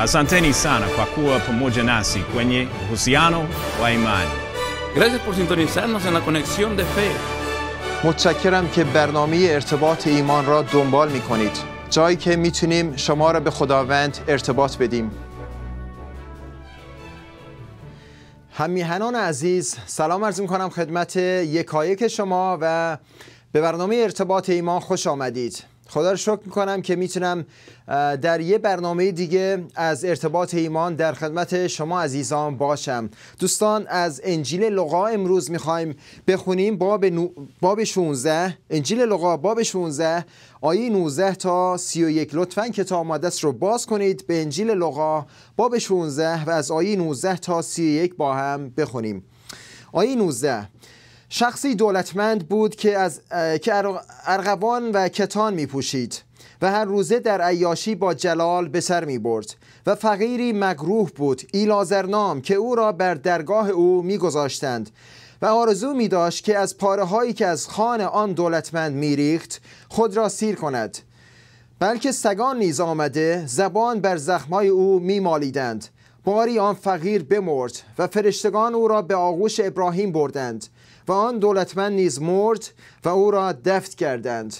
Asanteni sana kwa kuwa pamoja nasi kwenye uhusiano wa imani. Gracias por sintonizarnos en la conexión de fe. متشکرم که برنامه ارتباط ایمان را دنبال می کنید. جایی که میتونیم شما را به خداوند ارتباط بدیم. همیهنان عزیز سلام عرض می کنم خدمت یکایک شما و به برنامه ارتباط ایمان خوش آمدید. خدا رو شکر میکنم که میتونم در یه برنامه دیگه از ارتباط ایمان در خدمت شما عزیزان باشم دوستان از انجیل لغا امروز میخوایم بخونیم باب, نو... باب 16 انجیل لغا باب 16 آیه 19 تا 31 لطفا کتاب مقدس رو باز کنید به انجیل لغا باب 16 و از آیه 19 تا 31 با هم بخونیم آیه 19 شخصی دولتمند بود که از که ارغوان و کتان می پوشید و هر روزه در عیاشی با جلال به سر می برد و فقیری مگروه بود ایلازرنام که او را بر درگاه او می گذاشتند و آرزو می داشت که از پاره هایی که از خان آن دولتمند می ریخت خود را سیر کند بلکه سگان نیز آمده زبان بر زخمای او می مالیدند باری آن فقیر بمرد و فرشتگان او را به آغوش ابراهیم بردند و آن دولتمند نیز مرد و او را دفت کردند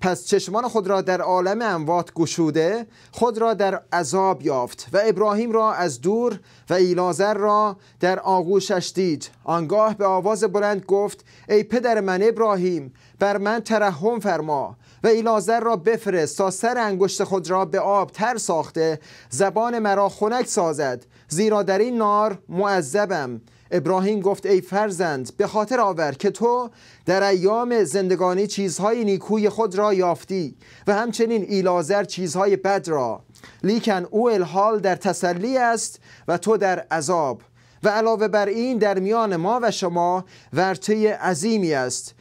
پس چشمان خود را در عالم اموات گشوده خود را در عذاب یافت و ابراهیم را از دور و ایلازر را در آغوشش دید آنگاه به آواز بلند گفت ای پدر من ابراهیم بر من ترحم فرما و ایلازر را بفرست تا سر انگشت خود را به آب تر ساخته زبان مرا خنک سازد زیرا در این نار معذبم ابراهیم گفت ای فرزند به خاطر آور که تو در ایام زندگانی چیزهای نیکوی خود را یافتی و همچنین ایلازر چیزهای بد را لیکن او الحال در تسلی است و تو در عذاب و علاوه بر این در میان ما و شما ورته عظیمی است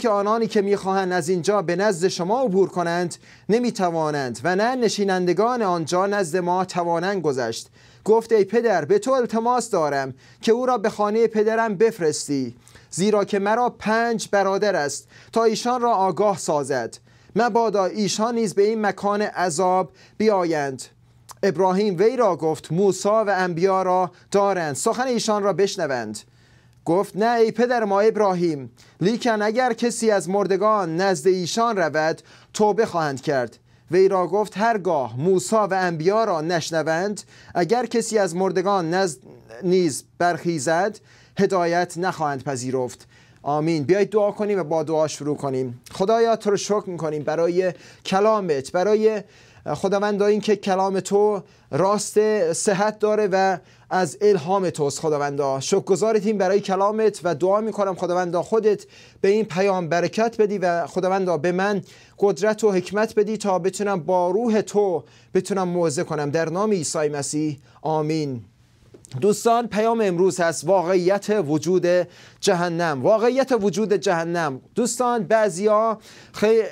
که آنانی که میخواهند از اینجا به نزد شما عبور کنند نمیتوانند و نه نشینندگان آنجا نزد ما توانند گذشت گفت ای پدر به تو التماس دارم که او را به خانه پدرم بفرستی زیرا که مرا پنج برادر است تا ایشان را آگاه سازد مبادا ایشان نیز به این مکان عذاب بیایند ابراهیم وی را گفت موسا و انبیا را دارند سخن ایشان را بشنوند گفت نه ای پدر ما ابراهیم لیکن اگر کسی از مردگان نزد ایشان رود توبه خواهند کرد وی را گفت هرگاه موسا و انبیا را نشنوند اگر کسی از مردگان نیز برخیزد هدایت نخواهند پذیرفت آمین بیایید دعا کنیم و با دعا شروع کنیم خدایا تو رو شکر میکنیم برای کلامت برای خداوند این که کلام تو راست صحت داره و از الهام توست خداوندا تیم برای کلامت و دعا میکنم خداوندا خودت به این پیام برکت بدی و خداوندا به من قدرت و حکمت بدی تا بتونم با روح تو بتونم موعظه کنم در نام عیسی مسیح آمین دوستان پیام امروز هست واقعیت وجود جهنم واقعیت وجود جهنم دوستان بعضیا ها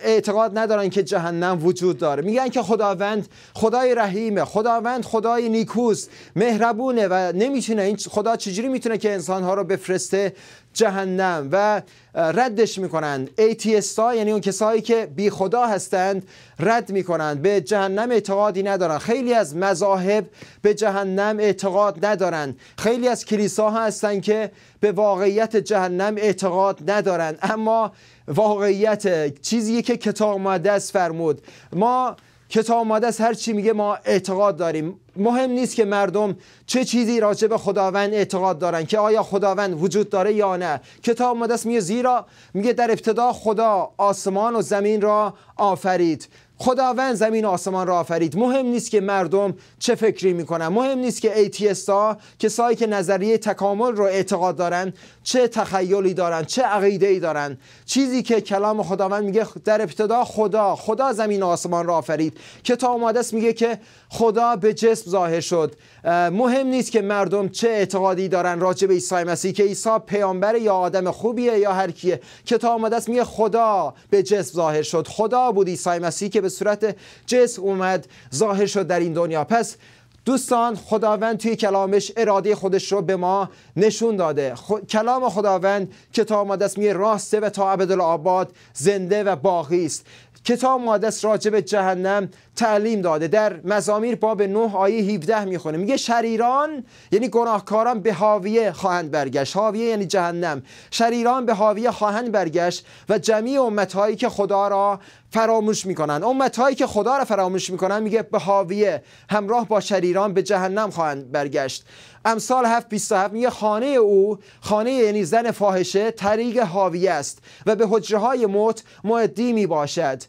اعتقاد ندارن که جهنم وجود داره میگن که خداوند خدای رحیمه خداوند خدای نیکوست مهربونه و نمیتونه این خدا چجوری میتونه که انسانها رو بفرسته جهنم و ردش میکنن ایتیستا یعنی اون کسایی که بی خدا هستند رد میکنند به جهنم اعتقادی ندارن خیلی از مذاهب به جهنم اعتقاد ندارن خیلی از کلیساها هستن که به واقعیت جهنم اعتقاد ندارند اما واقعیت چیزی که کتاب مقدس فرمود ما کتاب مقدس هر چی میگه ما اعتقاد داریم مهم نیست که مردم چه چیزی راجع به خداوند اعتقاد دارن که آیا خداوند وجود داره یا نه کتاب مقدس میگه زیرا میگه در ابتدا خدا آسمان و زمین را آفرید خداوند زمین آسمان را آفرید مهم نیست که مردم چه فکری میکنن مهم نیست که ها کسایی که نظریه تکامل رو اعتقاد دارن چه تخیلی دارن چه عقیده ای دارن چیزی که کلام خداوند میگه در ابتدا خدا خدا زمین آسمان را آفرید کتاب مقدس میگه که خدا به جسم ظاهر شد مهم نیست که مردم چه اعتقادی دارن راجع به عیسی مسیح که عیسی پیامبر یا آدم خوبیه یا هر کیه کتاب مقدس میگه خدا به جسم ظاهر شد خدا بود عیسی مسیح که به صورت جسم اومد ظاهر شد در این دنیا پس دوستان خداوند توی کلامش اراده خودش رو به ما نشون داده کلام خداوند کتاب مقدس میگه راسته و تا ابدالآباد زنده و باقی است کتاب مقدس راجب جهنم تعلیم داده در مزامیر باب 9 آیه 17 میخونه میگه شریران یعنی گناهکاران به هاویه خواهند برگشت هاویه یعنی جهنم شریران به هاویه خواهند برگشت و جمیع امتهایی که خدا را فراموش میکنن امت هایی که خدا را فراموش میکنن میگه به حاویه همراه با شریران به جهنم خواهند برگشت امثال 27 میگه خانه او خانه یعنی زن فاحشه طریق حاویه است و به حجره های موت معدی میباشد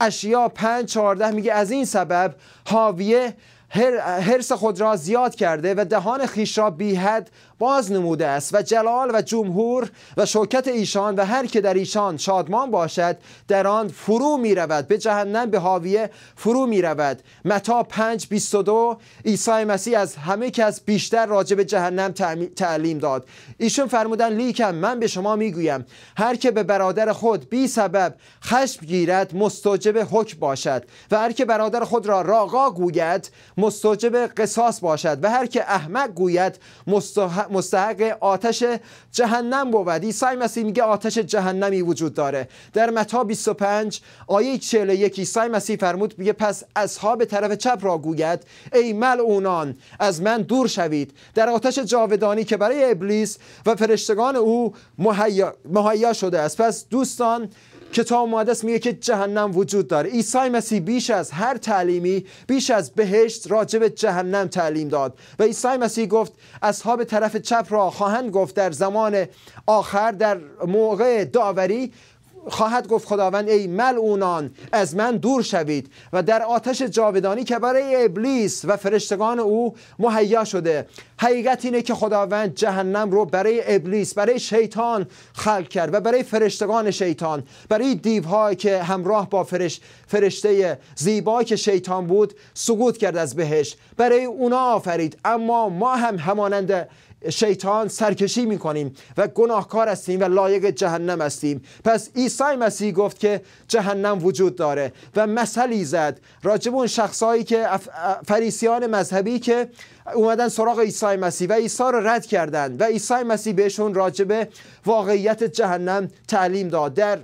اشیا 5 14 میگه از این سبب حاویه حرس خود را زیاد کرده و دهان خیش را بیحد باز نموده است و جلال و جمهور و شوکت ایشان و هر که در ایشان شادمان باشد در آن فرو می رود به جهنم به حاویه فرو می رود متا 5 22 عیسی مسیح از همه کس بیشتر راجع به جهنم تعلیم داد ایشون فرمودن لیکم من به شما می گویم هر که به برادر خود بی سبب خشم گیرد مستوجب حکم باشد و هر که برادر خود را راغا گوید مستوجب قصاص باشد و هر که احمق گوید مستحق آتش جهنم بود عیسی مسیح میگه آتش جهنمی وجود داره در متا 25 آیه 41 عیسی مسیح فرمود میگه پس اصحاب طرف چپ را گوید ای مل اونان از من دور شوید در آتش جاودانی که برای ابلیس و فرشتگان او مهیا شده است پس دوستان کتاب مقدس میگه که جهنم وجود داره عیسی مسیح بیش از هر تعلیمی بیش از بهشت راجب جهنم تعلیم داد و عیسی مسیح گفت اصحاب طرف چپ را خواهند گفت در زمان آخر در موقع داوری خواهد گفت خداوند ای ملعونان از من دور شوید و در آتش جاودانی که برای ابلیس و فرشتگان او مهیا شده حقیقت اینه که خداوند جهنم رو برای ابلیس برای شیطان خلق کرد و برای فرشتگان شیطان برای دیوهایی که همراه با فرش فرشته زیبای که شیطان بود سقوط کرد از بهش برای اونا آفرید اما ما هم همانند شیطان سرکشی میکنیم و گناهکار هستیم و لایق جهنم هستیم پس عیسی مسیح گفت که جهنم وجود داره و مثلی زد راجب اون شخصهایی که فریسیان مذهبی که اومدن سراغ عیسی مسیح و عیسی رو رد کردند و عیسی مسیح بهشون راجب واقعیت جهنم تعلیم داد در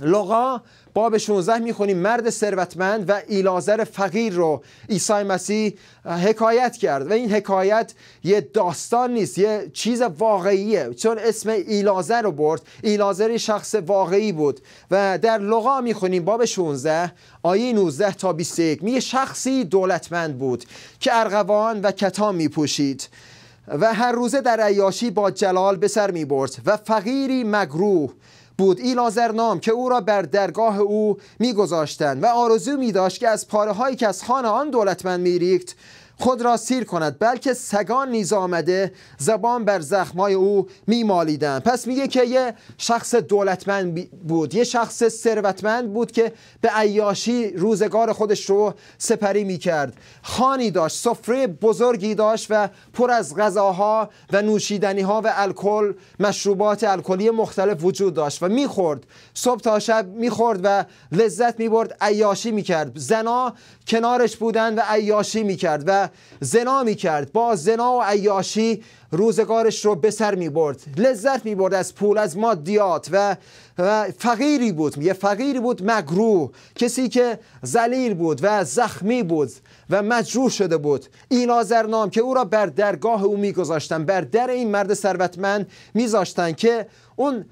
لغا باب 16 میخونیم مرد ثروتمند و ایلازر فقیر رو عیسی مسیح حکایت کرد و این حکایت یه داستان نیست یه چیز واقعیه چون اسم ایلازر رو برد ایلازر شخص واقعی بود و در لغا میخونیم باب 16 آیه 19 تا 21 میگه شخصی دولتمند بود که ارغوان و کتان میپوشید و هر روزه در عیاشی با جلال به سر می و فقیری مگروه بود نام که او را بر درگاه او میگذاشتند و آرزو می داشت که از پاره هایی که از خانه آن دولتمند میریخت خود را سیر کند بلکه سگان نیز آمده زبان بر زخمای او میمالیدن پس میگه که یه شخص دولتمند بود یه شخص ثروتمند بود که به عیاشی روزگار خودش رو سپری میکرد خانی داشت سفره بزرگی داشت و پر از غذاها و نوشیدنی ها و الکل مشروبات الکلی مختلف وجود داشت و میخورد صبح تا شب میخورد و لذت میبرد عیاشی میکرد زنا کنارش بودن و عیاشی میکرد و زنا می کرد با زنا و عیاشی روزگارش رو به سر می برد لذت می برد از پول از مادیات و, و فقیری بود یه فقیری بود مگروه کسی که زلیل بود و زخمی بود و مجروح شده بود این نام که او را بر درگاه او می گذاشتن بر در این مرد ثروتمند می زاشتن که اون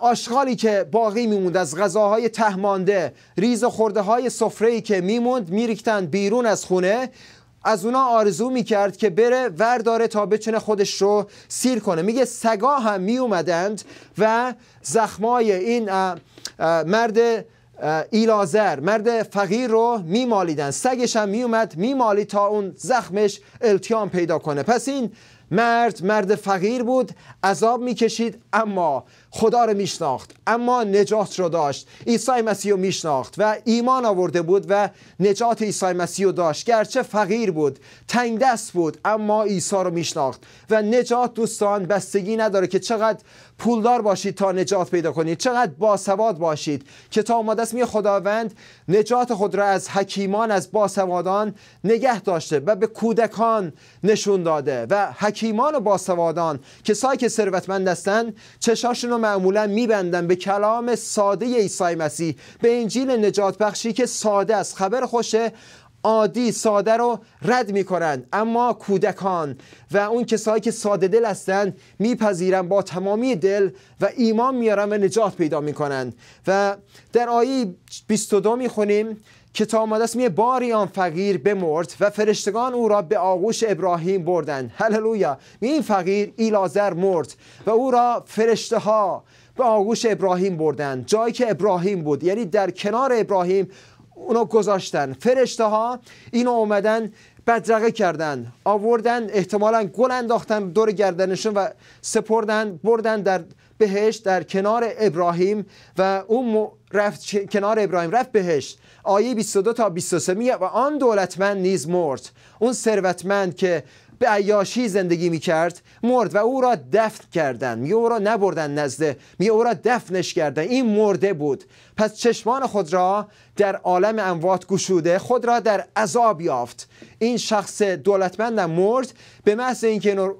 آشغالی که باقی میموند از غذاهای تهمانده ریز و خورده های سفره که میموند میریختن بیرون از خونه از اونا آرزو میکرد که بره ورداره تا بتونه خودش رو سیر کنه میگه سگا هم میومدند و زخمای این مرد ایلازر مرد فقیر رو میمالیدن سگش هم میومد میمالی تا اون زخمش التیام پیدا کنه پس این مرد مرد فقیر بود عذاب میکشید اما خدا رو میشناخت اما نجات رو داشت عیسی مسیح رو میشناخت و ایمان آورده بود و نجات عیسی مسیح رو داشت گرچه فقیر بود تنگ دست بود اما عیسی رو میشناخت و نجات دوستان بستگی نداره که چقدر پولدار باشید تا نجات پیدا کنید چقدر باسواد باشید که تا اومده می خداوند نجات خود را از حکیمان از باسوادان نگه داشته و به کودکان نشون داده و حکیمان و باسوادان کسایی که ثروتمند هستند چشاشون معمولا میبندن به کلام ساده عیسی مسیح به انجیل نجات بخشی که ساده است خبر خوشه عادی ساده رو رد میکنند اما کودکان و اون کسایی که ساده دل هستند میپذیرن با تمامی دل و ایمان میارن و نجات پیدا میکنند و در آیه 22 میخونیم که تا آمده است باری آن فقیر بمرد و فرشتگان او را به آغوش ابراهیم بردند هللویا می این فقیر ایلازر مرد و او را فرشته ها به آغوش ابراهیم بردند جایی که ابراهیم بود یعنی در کنار ابراهیم اونو گذاشتن فرشته ها اینو اومدن بدرقه کردن آوردن احتمالا گل انداختن دور گردنشون و سپردن بردن در بهشت در کنار ابراهیم و اون رفت کنار ابراهیم رفت بهشت آیه 22 تا 23 میگه و آن دولتمند نیز مرد اون ثروتمند که به عیاشی زندگی میکرد مرد و او را دفن کردند میگه او را نبردن نزده میگه او را دفنش کردند این مرده بود پس چشمان خود را در عالم اموات گشوده خود را در عذاب یافت این شخص دولتمند مرد به محض اینکه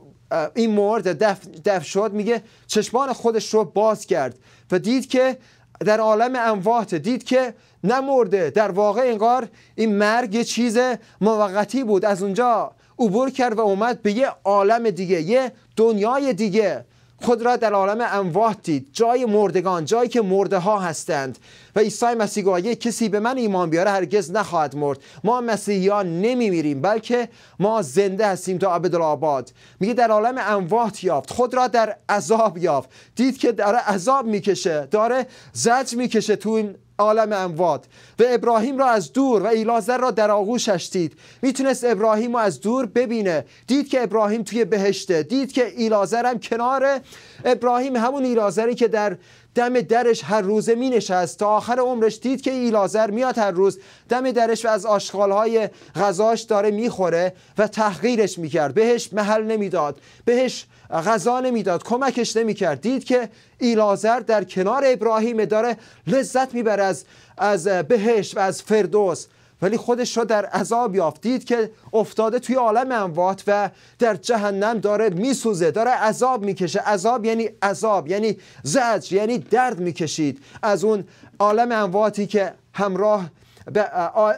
این مرد دفن, شد میگه چشمان خودش رو باز کرد و دید که در عالم اموات دید که نه مرده در واقع انگار این مرگ یه چیز موقتی بود از اونجا عبور کرد و اومد به یه عالم دیگه یه دنیای دیگه خود را در عالم اموات دید جای مردگان جایی که مرده ها هستند و عیسی مسیح گفت کسی به من ایمان بیاره هرگز نخواهد مرد ما مسیحیان نمی میریم بلکه ما زنده هستیم تا آباد. میگه در عالم اموات یافت خود را در عذاب یافت دید که داره عذاب میکشه داره زج میکشه تو این عالم اموات و ابراهیم را از دور و ایلازر را در آغوشش دید میتونست ابراهیم را از دور ببینه دید که ابراهیم توی بهشته دید که ایلازر هم کنار ابراهیم همون ایلازری که در دم درش هر روزه می نشست تا آخر عمرش دید که ایلازر میاد هر روز دم درش و از های غذاش داره میخوره و تحقیرش میکرد بهش محل نمیداد بهش غذا نمیداد کمکش نمیکرد دید که ایلازر در کنار ابراهیم داره لذت میبره از از بهش و از فردوس ولی خودش را در عذاب یافتید که افتاده توی عالم اموات و در جهنم داره میسوزه داره عذاب میکشه عذاب یعنی عذاب یعنی زجر یعنی درد میکشید از اون عالم امواتی که همراه به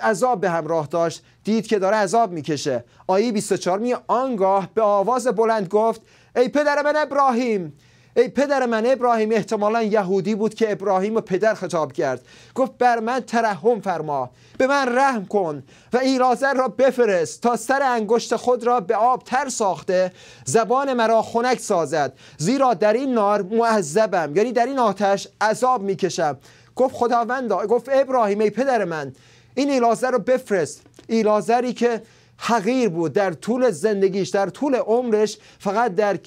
عذاب به همراه داشت دید که داره عذاب میکشه آیه 24 می آنگاه به آواز بلند گفت ای پدر من ابراهیم ای پدر من ابراهیم احتمالا یهودی بود که ابراهیم و پدر خطاب کرد گفت بر من ترحم فرما به من رحم کن و ایلازر را بفرست تا سر انگشت خود را به آب تر ساخته زبان مرا خنک سازد زیرا در این نار معذبم یعنی در این آتش عذاب میکشم گفت خداوند گفت ابراهیم ای پدر من این ایلازر رو بفرست ایلازری که حقیر بود در طول زندگیش در طول عمرش فقط در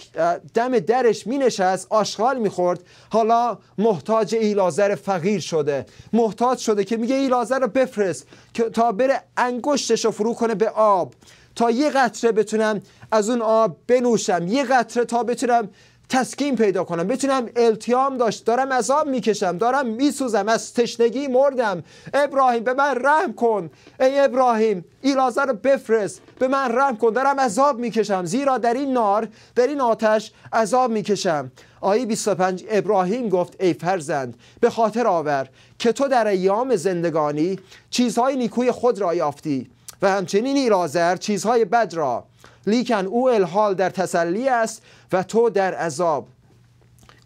دم درش می نشست آشغال می خورد حالا محتاج ایلازر فقیر شده محتاج شده که میگه ایلازر رو بفرست که تا بره انگشتش رو فرو کنه به آب تا یه قطره بتونم از اون آب بنوشم یه قطره تا بتونم تسکین پیدا کنم بتونم التیام داشت دارم عذاب میکشم دارم میسوزم از تشنگی مردم ابراهیم به من رحم کن ای ابراهیم ایلازه رو بفرست به من رحم کن دارم عذاب میکشم زیرا در این نار در این آتش عذاب میکشم آیه 25 ابراهیم گفت ای فرزند به خاطر آور که تو در ایام زندگانی چیزهای نیکوی خود را یافتی و همچنین ایرازر چیزهای بد را لیکن او الحال در تسلی است و تو در عذاب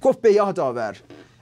گفت به یاد آور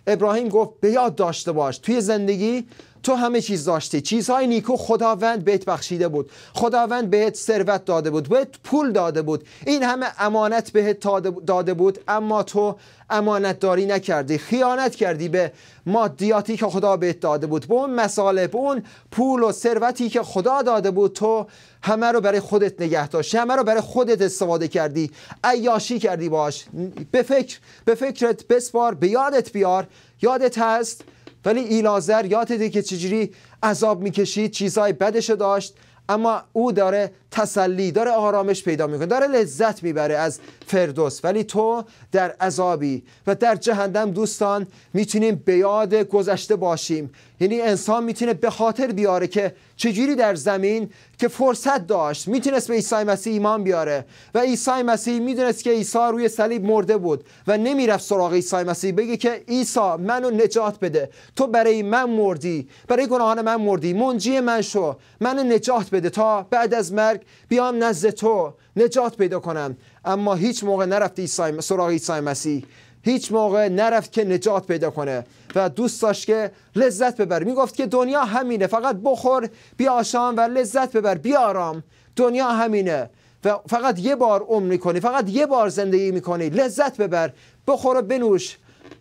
ابراهیم گفت به یاد داشته باش توی زندگی تو همه چیز داشتی چیزهای نیکو خداوند بهت بخشیده بود خداوند بهت ثروت داده بود بهت پول داده بود این همه امانت بهت داده بود اما تو امانت داری نکردی خیانت کردی به مادیاتی که خدا بهت داده بود به اون مصالح اون پول و ثروتی که خدا داده بود تو همه رو برای خودت نگه داشتی همه رو برای خودت استفاده کردی عیاشی کردی باش به فکر به فکرت بسپار به یادت بیار یادت هست ولی ایلازر یاد که چجوری عذاب میکشید چیزای بدش داشت اما او داره تسلی داره آرامش پیدا میکنه داره لذت میبره از فردوس ولی تو در عذابی و در جهنم دوستان میتونیم به یاد گذشته باشیم یعنی انسان میتونه به خاطر بیاره که چجوری در زمین که فرصت داشت میتونست به عیسی مسیح ایمان بیاره و عیسی مسیح میدونست که عیسی روی صلیب مرده بود و نمیرفت سراغ عیسی مسیح بگه که عیسی منو نجات بده تو برای من مردی برای گناهان من مردی منجی من شو منو نجات بده تا بعد از مرگ بیام نزد تو نجات پیدا کنم اما هیچ موقع نرفت ایسای سراغ عیسی مسیح هیچ موقع نرفت که نجات پیدا کنه و دوست داشت که لذت ببر میگفت که دنیا همینه فقط بخور بیا و لذت ببر بیا آرام دنیا همینه و فقط یه بار عمر کنی فقط یه بار زندگی میکنی لذت ببر بخور و بنوش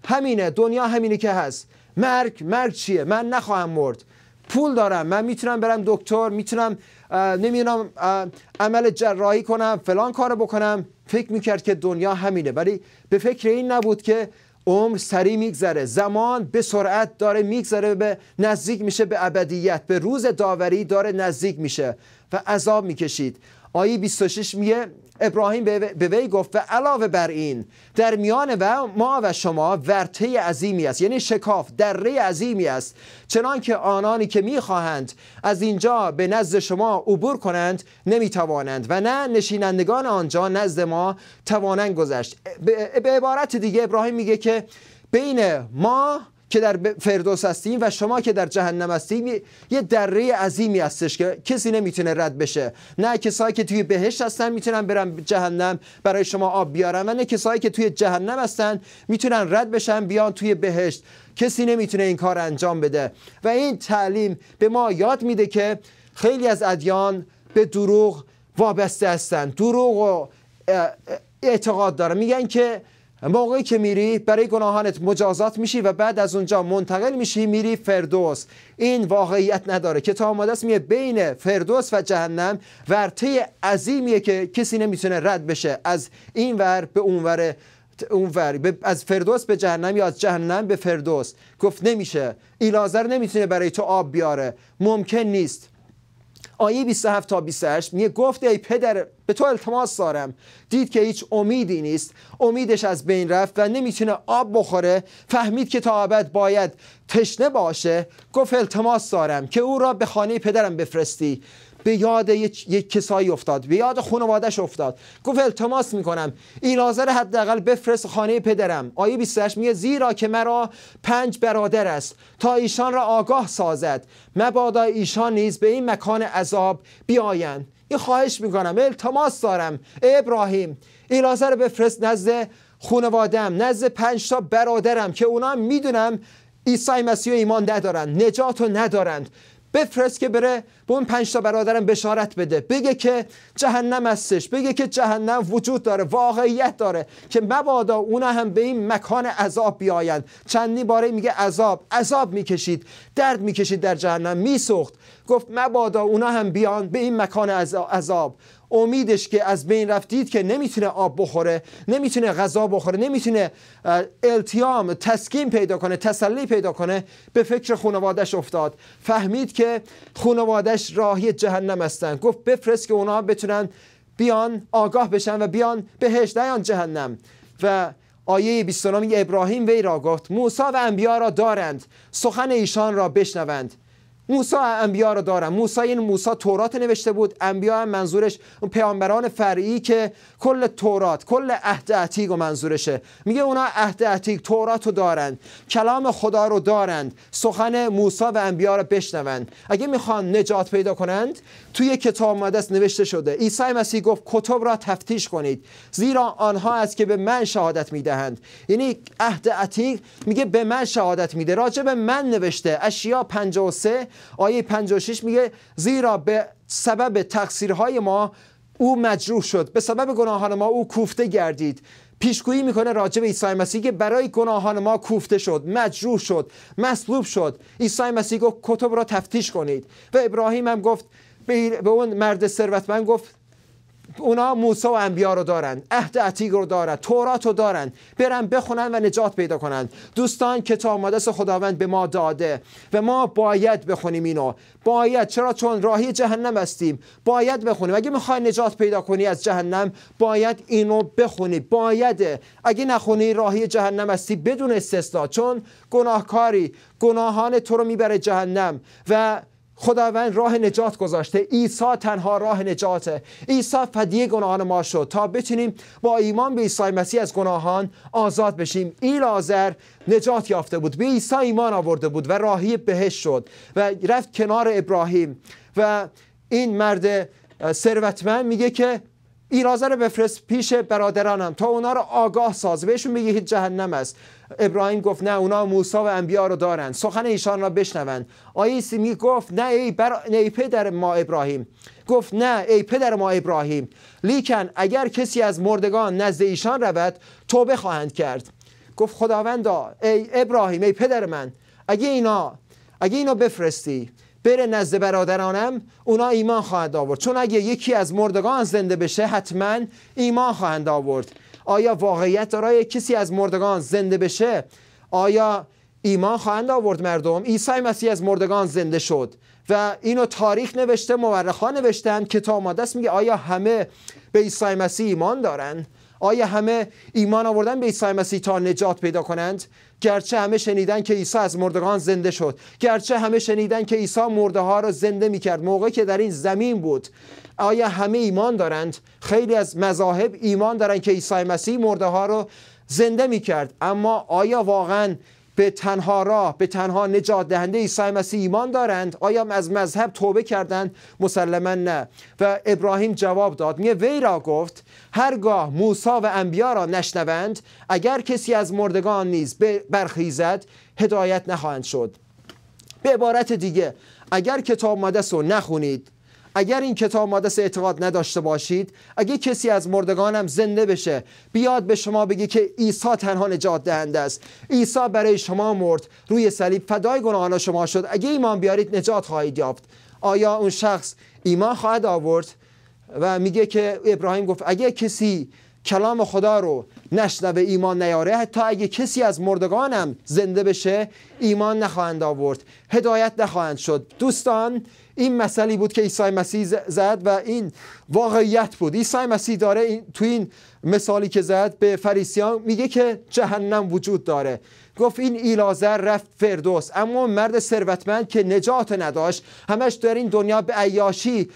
همینه دنیا همینه که هست مرگ مرگ چیه من نخواهم مرد پول دارم من میتونم برم دکتر میتونم نمیدونم عمل جراحی کنم فلان کارو بکنم فکر میکرد که دنیا همینه ولی به فکر این نبود که عمر سریع میگذره زمان به سرعت داره میگذره به نزدیک میشه به ابدیت به روز داوری داره نزدیک میشه و عذاب میکشید آیه 26 میگه ابراهیم به وی گفت و علاوه بر این در میان و ما و شما ورته عظیمی است یعنی شکاف دره عظیمی است چنان که آنانی که میخواهند از اینجا به نزد شما عبور کنند نمیتوانند و نه نشینندگان آنجا نزد ما توانند گذشت به عبارت دیگه ابراهیم میگه که بین ما که در فردوس هستیم و شما که در جهنم هستیم یه دره عظیمی هستش که کسی نمیتونه رد بشه نه کسایی که توی بهشت هستن میتونن برن جهنم برای شما آب بیارن و نه کسایی که توی جهنم هستن میتونن رد بشن بیان توی بهشت کسی نمیتونه این کار انجام بده و این تعلیم به ما یاد میده که خیلی از ادیان به دروغ وابسته هستن دروغ و اعتقاد دارن میگن که موقعی که میری برای گناهانت مجازات میشی و بعد از اونجا منتقل میشی میری فردوس این واقعیت نداره که تا آماده میه بین فردوس و جهنم ورته عظیمیه که کسی نمیتونه رد بشه از این ور به اون ور اون ور از فردوس به جهنم یا از جهنم به فردوس گفت نمیشه ایلازر نمیتونه برای تو آب بیاره ممکن نیست آیه 27 تا 28 میگه گفت ای پدر به تو التماس دارم دید که هیچ امیدی نیست امیدش از بین رفت و نمیتونه آب بخوره فهمید که تا ابد باید تشنه باشه گفت التماس دارم که او را به خانه پدرم بفرستی به یاد یک کسایی افتاد به یاد خانوادش افتاد گفت التماس میکنم ایلازر حداقل بفرست خانه پدرم آیه 28 میگه زیرا که مرا پنج برادر است تا ایشان را آگاه سازد مبادا ایشان نیز به این مکان عذاب بیایند این خواهش میکنم التماس دارم ابراهیم ایلازر بفرست نزد خانوادم نزد پنج تا برادرم که اونا میدونم عیسی مسیح ایمان ندارند نجات ندارند بفرست که بره به اون پنج تا برادرم بشارت بده بگه که جهنم هستش بگه که جهنم وجود داره واقعیت داره که مبادا اونا هم به این مکان عذاب بیایند چندی باره میگه عذاب عذاب میکشید درد میکشید در جهنم میسوخت گفت مبادا اونا هم بیان به این مکان عذاب امیدش که از بین رفتید که نمیتونه آب بخوره نمیتونه غذا بخوره نمیتونه التیام تسکین پیدا کنه تسلی پیدا کنه به فکر خانوادش افتاد فهمید که خانوادش راهی جهنم هستن گفت بفرست که اونا بتونن بیان آگاه بشن و بیان بهش نیان جهنم و آیه 29 ابراهیم وی را گفت موسی و انبیا را دارند سخن ایشان را بشنوند موسا انبیا رو دارم موسا این موسا یعنی تورات نوشته بود انبیا هم منظورش اون پیامبران فرعی که کل تورات کل عهد عتیق و منظورشه میگه اونا عهد عتیق تورات رو دارند کلام خدا رو دارند سخن موسی و انبیا رو بشنوند اگه میخوان نجات پیدا کنند توی کتاب مقدس نوشته شده عیسی مسیح گفت کتب را تفتیش کنید زیرا آنها است که به من شهادت میدهند یعنی عهد عتیق میگه به من شهادت میده راجع به من نوشته اشیا 53 آیه 56 میگه زیرا به سبب تقصیرهای ما او مجروح شد به سبب گناهان ما او کوفته گردید پیشگویی میکنه راجع به عیسی مسیح که برای گناهان ما کوفته شد مجروح شد مصلوب شد عیسی مسیح گفت کتب را تفتیش کنید و ابراهیم هم گفت به اون مرد ثروتمند گفت اونا موسی و انبیا رو دارن عهد عتیق رو دارن تورات رو دارن برن بخونن و نجات پیدا کنن دوستان کتاب مقدس خداوند به ما داده و ما باید بخونیم اینو باید چرا چون راهی جهنم هستیم باید بخونیم اگه میخوای نجات پیدا کنی از جهنم باید اینو بخونی باید اگه نخونی راهی جهنم هستی بدون استثنا چون گناهکاری گناهان تو رو میبره جهنم و خداوند راه نجات گذاشته عیسی تنها راه نجاته عیسی فدیه گناهان ما شد تا بتونیم با ایمان به عیسی مسیح از گناهان آزاد بشیم این لازر نجات یافته بود به عیسی ایمان آورده بود و راهی بهش شد و رفت کنار ابراهیم و این مرد ثروتمند میگه که ایرازه رو بفرست پیش برادرانم تا اونا رو آگاه ساز بهشون میگه هیچ جهنم است ابراهیم گفت نه اونا موسی و انبیا رو دارن سخن ایشان را بشنوند آیه سیمی گفت نه ای, برا... ای پدر ما ابراهیم گفت نه ای پدر ما ابراهیم لیکن اگر کسی از مردگان نزد ایشان رود توبه خواهند کرد گفت خداوندا ای ابراهیم ای پدر من اگه اینا اگه اینا بفرستی بره نزد برادرانم اونا ایمان خواهند آورد چون اگه یکی از مردگان زنده بشه حتما ایمان خواهند آورد آیا واقعیت دارای کسی از مردگان زنده بشه آیا ایمان خواهند آورد مردم عیسی مسیح از مردگان زنده شد و اینو تاریخ نوشته مورخان نوشتن کتاب مقدس میگه آیا همه به عیسی مسیح ایمان دارن آیا همه ایمان آوردن به عیسی مسیح تا نجات پیدا کنند گرچه همه شنیدن که عیسی از مردگان زنده شد گرچه همه شنیدن که عیسی مرده ها را زنده میکرد. موقعی که در این زمین بود آیا همه ایمان دارند خیلی از مذاهب ایمان دارند که عیسی مسیح مرده ها رو زنده می کرد اما آیا واقعا به تنها راه به تنها نجات دهنده عیسی مسیح ایمان دارند آیا از مذهب توبه کردند مسلما نه و ابراهیم جواب داد میگه وی را گفت هرگاه موسی و انبیا را نشنوند اگر کسی از مردگان نیز برخیزد هدایت نخواهند شد به عبارت دیگه اگر کتاب مقدس رو نخونید اگر این کتاب مقدس اعتقاد نداشته باشید اگه کسی از مردگانم زنده بشه بیاد به شما بگی که عیسی تنها نجات دهنده است عیسی برای شما مرد روی صلیب فدای گناهان شما شد اگه ایمان بیارید نجات خواهید یافت آیا اون شخص ایمان خواهد آورد و میگه که ابراهیم گفت اگه کسی کلام خدا رو نشنوه ایمان نیاره حتی اگه کسی از مردگانم زنده بشه ایمان نخواهند آورد هدایت نخواهند شد دوستان این مسئله بود که عیسی مسیح زد و این واقعیت بود عیسی مسیح داره این تو این مثالی که زد به فریسیان میگه که جهنم وجود داره گفت این ایلازر رفت فردوس اما مرد ثروتمند که نجات نداشت همش در این دنیا به عیاشی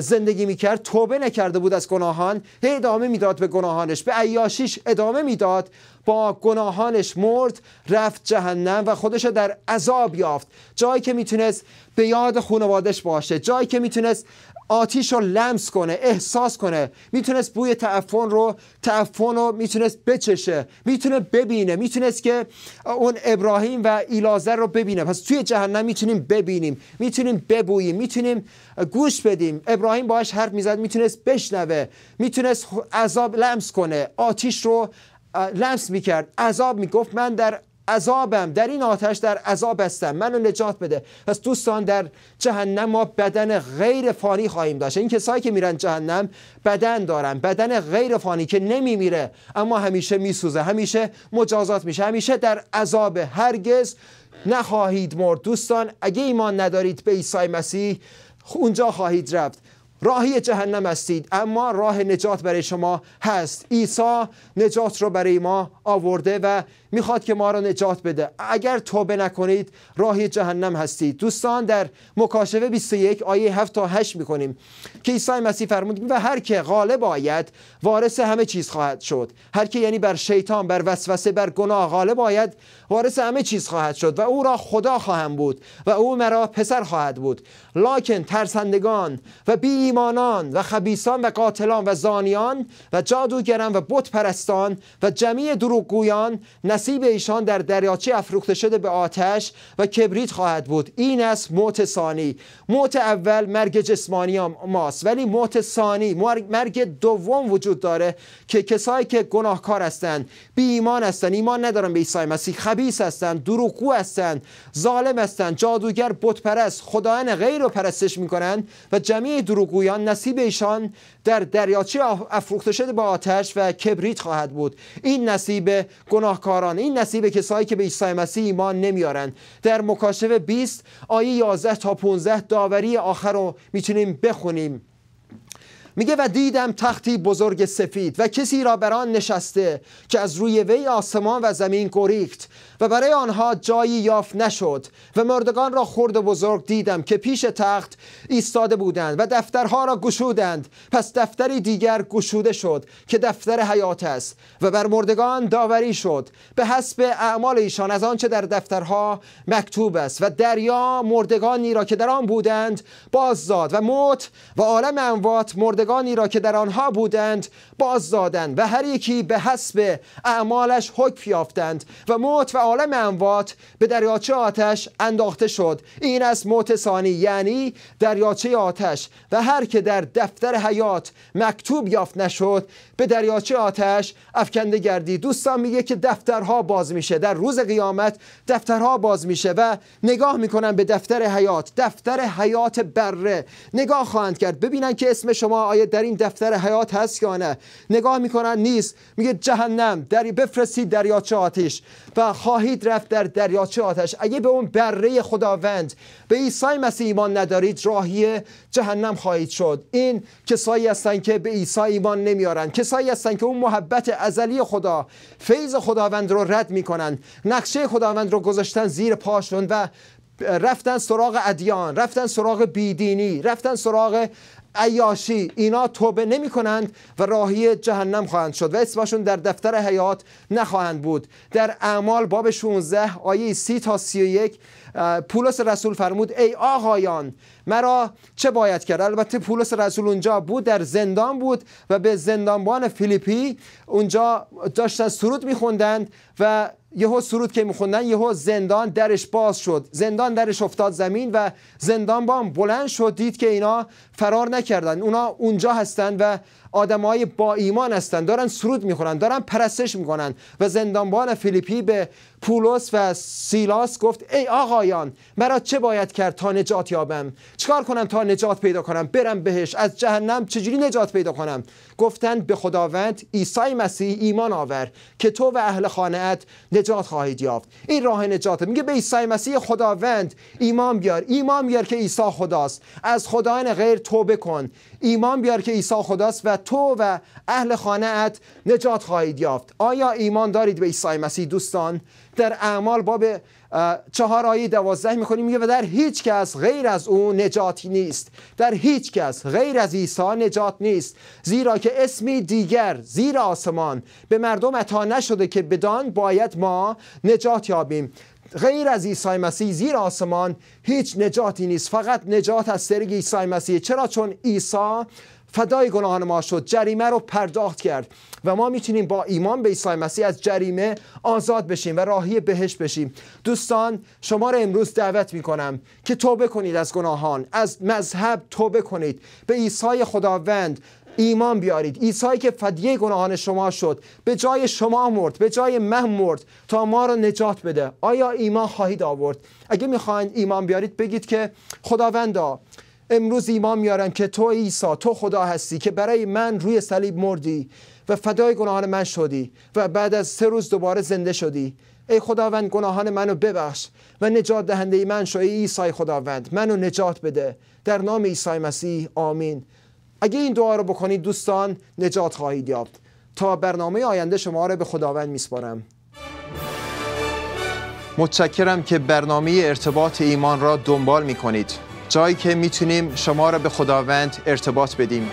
زندگی میکرد توبه نکرده بود از گناهان هی ادامه میداد به گناهانش به عیاشیش ادامه میداد با گناهانش مرد رفت جهنم و خودش در عذاب یافت جایی که میتونست به یاد خانوادش باشه جایی که میتونست آتیش رو لمس کنه احساس کنه میتونست بوی تعفن رو تعفن رو میتونست بچشه میتونه ببینه میتونست که اون ابراهیم و ایلازر رو ببینه پس توی جهنم میتونیم ببینیم میتونیم ببوییم میتونیم گوش بدیم ابراهیم باش حرف میزد میتونست بشنوه میتونست عذاب لمس کنه آتیش رو لمس میکرد عذاب میگفت من در عذابم در این آتش در عذاب هستم منو نجات بده پس دوستان در جهنم ما بدن غیر فانی خواهیم داشت این کسایی که میرن جهنم بدن دارن بدن غیر فانی که نمیمیره اما همیشه میسوزه همیشه مجازات میشه همیشه در عذاب هرگز نخواهید مرد دوستان اگه ایمان ندارید به عیسی مسیح اونجا خواهید رفت راهی جهنم هستید اما راه نجات برای شما هست عیسی نجات را برای ما آورده و میخواد که ما را نجات بده اگر توبه نکنید راه جهنم هستید دوستان در مکاشفه 21 آیه 7 تا 8 میکنیم که عیسی مسیح فرمود و هر که غالب آید وارث همه چیز خواهد شد هر که یعنی بر شیطان بر وسوسه بر گناه غالب آید وارث همه چیز خواهد شد و او را خدا خواهم بود و او مرا پسر خواهد بود لاکن ترسندگان و بی ایمانان و خبیسان و قاتلان و زانیان و جادوگران و بت پرستان و جمیع دروغگویان نصیب ایشان در دریاچه افروخته شده به آتش و کبریت خواهد بود این است موت ثانی موت اول مرگ جسمانی ماست ولی موت ثانی مرگ دوم وجود داره که کسایی که گناهکار هستند بی ایمان هستند ایمان ندارن به عیسی مسیح خبیث هستند دروغگو هستند ظالم هستند جادوگر بت پرست خدایان غیر رو پرستش میکنند و جمعی دروغگویان نصیب ایشان در دریاچه افروخته شده به آتش و کبریت خواهد بود این نصیب گناهکاران این نصیب کسایی که به عیسی مسیح ایمان نمیارند. در مکاشفه 20 آیه 11 تا 15 داوری آخر رو میتونیم بخونیم میگه و دیدم تختی بزرگ سفید و کسی را بر آن نشسته که از روی وی آسمان و زمین گریخت و برای آنها جایی یافت نشد و مردگان را خرد بزرگ دیدم که پیش تخت ایستاده بودند و دفترها را گشودند پس دفتری دیگر گشوده شد که دفتر حیات است و بر مردگان داوری شد به حسب اعمال ایشان از آنچه در دفترها مکتوب است و دریا مردگانی را که در آن بودند باز و موت و عالم اموات مرد گانی را که در آنها بودند باز دادند و هر یکی به حسب اعمالش حکم یافتند و موت و عالم اموات به دریاچه آتش انداخته شد این از موت ثانی یعنی دریاچه آتش و هر که در دفتر حیات مکتوب یافت نشد به دریاچه آتش افکنده گردی دوستان میگه که دفترها باز میشه در روز قیامت دفترها باز میشه و نگاه میکنن به دفتر حیات دفتر حیات بره نگاه خواهند کرد ببینن که اسم شما آیا در این دفتر حیات هست یا نه نگاه میکنن نیست میگه جهنم دری بفرستید دریاچه آتش و خواهید رفت در دریاچه آتش اگه به اون بره خداوند به عیسی مسیح ایمان ندارید راهی جهنم خواهید شد این کسایی هستن که به عیسی ایمان نمیارن کسایی هستن که اون محبت ازلی خدا فیض خداوند رو رد میکنن نقشه خداوند رو گذاشتن زیر پاشون و رفتن سراغ ادیان رفتن سراغ بیدینی رفتن سراغ عیاشی اینا توبه نمی کنند و راهی جهنم خواهند شد و اسمشون در دفتر حیات نخواهند بود در اعمال باب 16 آیه 30 تا 31 پولس رسول فرمود ای آقایان مرا چه باید کرد البته پولس رسول اونجا بود در زندان بود و به زندانبان فیلیپی اونجا داشتن سرود میخوندند و یهو سرود که میخوندن یهو زندان درش باز شد زندان درش افتاد زمین و زندانبان بلند شد دید که اینا فرار نکردن اونا اونجا هستن و های با ایمان هستند دارن سرود میخورن دارن پرستش میکنن و زندانبان فیلیپی به پولس و سیلاس گفت ای آقایان مرا چه باید کرد تا نجات یابم چکار کنم تا نجات پیدا کنم برم بهش از جهنم چجوری نجات پیدا کنم گفتند به خداوند عیسی مسیح ایمان آور که تو و اهل خانهت نجات خواهید یافت این راه نجات میگه به عیسی مسیح خداوند ایمان بیار ایمان بیار که عیسی خداست از خدایان غیر توبه کن ایمان بیار که عیسی خداست و تو و اهل خانه ات نجات خواهید یافت آیا ایمان دارید به عیسی مسیح دوستان در اعمال باب چهار آیه دوازده میکنیم میگه و در هیچ کس غیر از او نجاتی نیست در هیچ کس غیر از عیسی نجات نیست زیرا که اسمی دیگر زیر آسمان به مردم عطا نشده که بدان باید ما نجات یابیم غیر از عیسی مسیح زیر آسمان هیچ نجاتی نیست فقط نجات از سرگ عیسی مسیح چرا چون عیسی فدای گناهان ما شد جریمه رو پرداخت کرد و ما میتونیم با ایمان به عیسی مسیح از جریمه آزاد بشیم و راهی بهش بشیم دوستان شما رو امروز دعوت میکنم که توبه کنید از گناهان از مذهب توبه کنید به عیسی خداوند ایمان بیارید عیسی که فدیه گناهان شما شد به جای شما مرد به جای من مرد تا ما را نجات بده آیا ایمان خواهید آورد اگه میخواین ایمان بیارید بگید که خداوندا امروز ایمان میارم که تو عیسی تو خدا هستی که برای من روی صلیب مردی و فدای گناهان من شدی و بعد از سه روز دوباره زنده شدی ای خداوند گناهان منو ببخش و نجات دهنده من شو ای عیسی خداوند منو نجات بده در نام عیسی مسیح آمین اگه این دعا رو بکنید دوستان نجات خواهید یافت تا برنامه آینده شما رو به خداوند میسپارم متشکرم که برنامه ارتباط ایمان را دنبال می کنید. جایی که میتونیم شما را به خداوند ارتباط بدیم